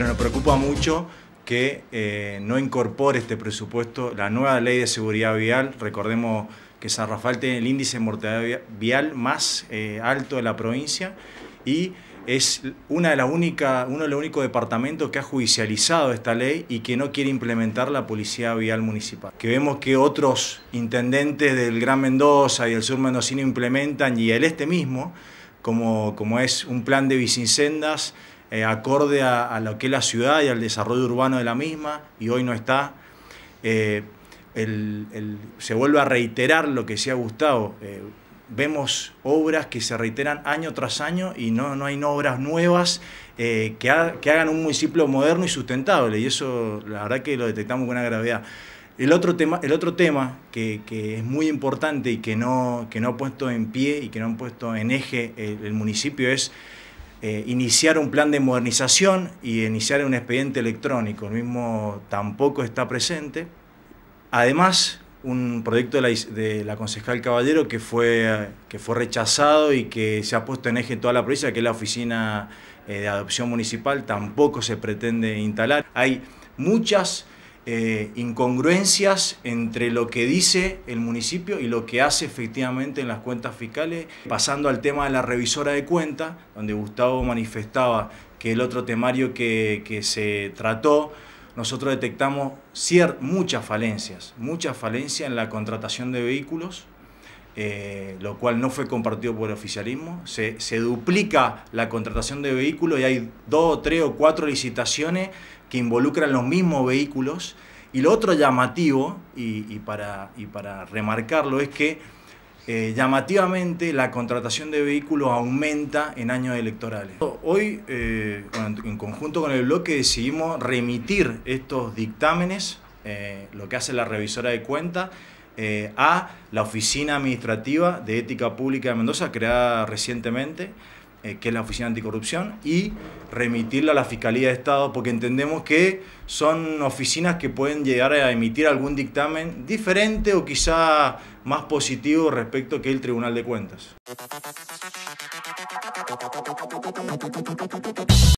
pero nos preocupa mucho que eh, no incorpore este presupuesto la nueva ley de seguridad vial. Recordemos que San Rafael tiene el índice de mortalidad vial más eh, alto de la provincia y es una de única, uno de los únicos departamentos que ha judicializado esta ley y que no quiere implementar la policía vial municipal. Que vemos que otros intendentes del Gran Mendoza y del Sur Mendocino implementan y el este mismo, como, como es un plan de vicincendas. Eh, acorde a, lo que es la ciudad y al desarrollo urbano de la misma, y hoy no está. Eh, se vuelve a reiterar lo que se ha gustado. Eh, vemos obras que se reiteran año tras año y no, no hay obras nuevas que, que, hagan un municipio moderno y sustentable, y eso la verdad que lo detectamos con una gravedad. El otro tema, el otro tema que, es muy importante y que no, que no ha puesto en pie y que no han puesto en eje el municipio es eh, iniciar un plan de modernización y iniciar un expediente electrónico. El mismo tampoco está presente. Además, un proyecto de la, concejal Caballero que fue, que fue rechazado y que se ha puesto en eje en toda la provincia, que es la oficina eh, de adopción municipal, tampoco se pretende instalar. Hay muchas eh, incongruencias entre lo que dice el municipio y lo que hace efectivamente en las cuentas fiscales. Pasando al tema de la revisora de cuentas, donde Gustavo manifestaba que el otro temario que, que se trató, nosotros detectamos muchas falencias, muchas falencias en la contratación de vehículos, eh, lo cual no fue compartido por el oficialismo. Se, duplica la contratación de vehículos y hay dos, tres o cuatro licitaciones que involucran los mismos vehículos. Y lo otro llamativo, y, para, para, remarcarlo, es que eh, llamativamente la contratación de vehículos aumenta en años electorales. Hoy, eh, en conjunto con el bloque, decidimos remitir estos dictámenes, lo que hace la revisora de cuentas. Eh, a la Oficina Administrativa de Ética Pública de Mendoza, creada recientemente, eh, que es la Oficina Anticorrupción, y remitirla a la Fiscalía de Estado, porque entendemos que son oficinas que pueden llegar a emitir algún dictamen diferente o quizá más positivo respecto que el Tribunal de Cuentas.